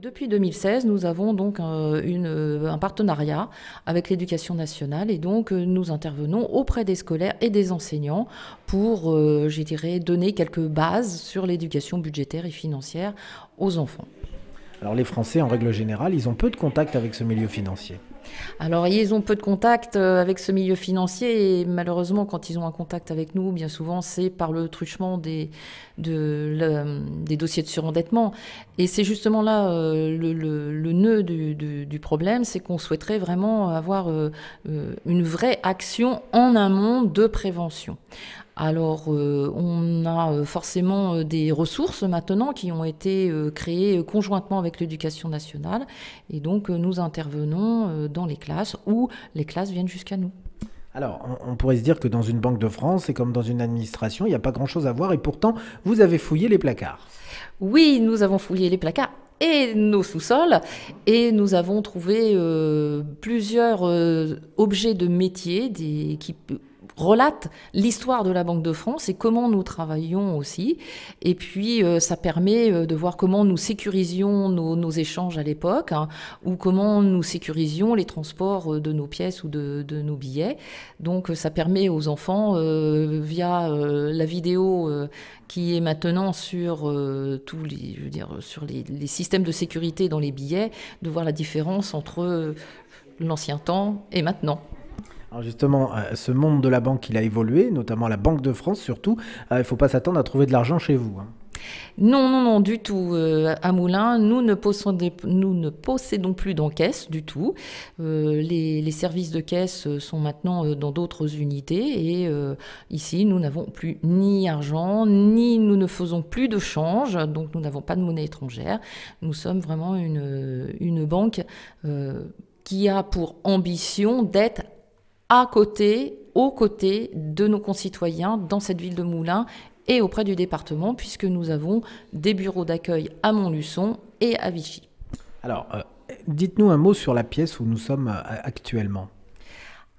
Depuis 2016, nous avons donc euh, euh, un, partenariat avec l'éducation nationale et donc euh, nous intervenons auprès des scolaires et des enseignants pour, je dirais, donner quelques bases sur l'éducation budgétaire et financière aux enfants. Alors les Français, en règle générale, ils ont peu de contact avec ce milieu financier. Alors, ils ont peu de contact euh, avec ce milieu financier et malheureusement, quand ils ont un contact avec nous, bien souvent, c'est par le truchement des, des dossiers de surendettement. Et c'est justement là euh, le, nœud du, problème, c'est qu'on souhaiterait vraiment avoir euh, une vraie action en amont de prévention. Alors, on a forcément des ressources maintenant qui ont été créées conjointement avec l'éducation nationale. Et donc, nous intervenons dans les classes ou les classes viennent jusqu'à nous. Alors, on, pourrait se dire que dans une banque de France, c'est comme dans une administration, il n'y a pas grand-chose à voir et pourtant, vous avez fouillé les placards. Oui, nous avons fouillé les placards et nos sous-sols et nous avons trouvé euh, plusieurs euh, objets de métier des, qui relate l'histoire de la Banque de France et comment nous travaillons aussi. Et puis, euh, ça permet euh, de voir comment nous sécurisions nos, échanges à l'époque hein, ou comment nous sécurisions les transports euh, de nos pièces ou de, nos billets. Donc, ça permet aux enfants, via la vidéo qui est maintenant sur tous les, dire, sur les systèmes de sécurité dans les billets, de voir la différence entre l'ancien temps et maintenant. Alors justement, euh, ce monde de la banque, il a évolué, notamment la Banque de France surtout. Euh, il ne faut pas s'attendre à trouver de l'argent chez vous. Hein. Non, non, non, du tout. à euh, Moulins, nous ne, possédons, plus d'encaisse du tout. les, services de caisse sont maintenant dans d'autres unités et ici, nous n'avons plus ni argent, ni nous ne faisons plus de change, donc nous n'avons pas de monnaie étrangère. Nous sommes vraiment une, une banque qui a pour ambition d'être à côté, aux côtés de nos concitoyens dans cette ville de Moulins et auprès du département, puisque nous avons des bureaux d'accueil à Montluçon et à Vichy. Alors, euh, dites-nous un mot sur la pièce où nous sommes euh, actuellement.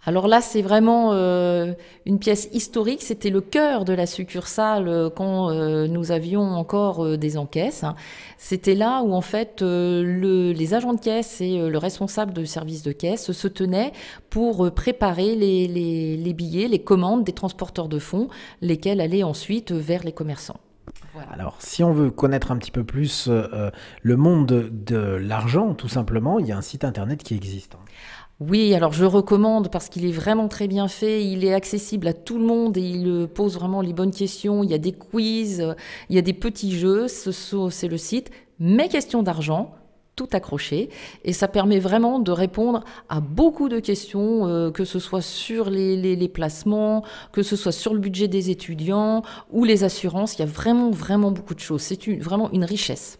Alors là, c'est vraiment euh, une pièce historique. C'était le cœur de la succursale euh, quand euh, nous avions encore des encaisses. Hein. C'était là où en fait les agents de caisse et le responsable de service de caisse se tenaient pour préparer les, billets, les commandes des transporteurs de fonds, lesquels allaient ensuite vers les commerçants. Alors, si on veut connaître un petit peu plus le monde de l'argent, tout simplement, il y a un site internet qui existe. Hein. Oui, alors je recommande parce qu'il est vraiment très bien fait, il est accessible à tout le monde et il euh, pose vraiment les bonnes questions. Il y a des quiz, il y a des petits jeux, c'est le site Mes questions d'argent tout accroché et ça permet vraiment de répondre à beaucoup de questions, euh, que ce soit sur les, les, placements, que ce soit sur le budget des étudiants ou les assurances. Il y a vraiment, vraiment beaucoup de choses. C'est vraiment une richesse.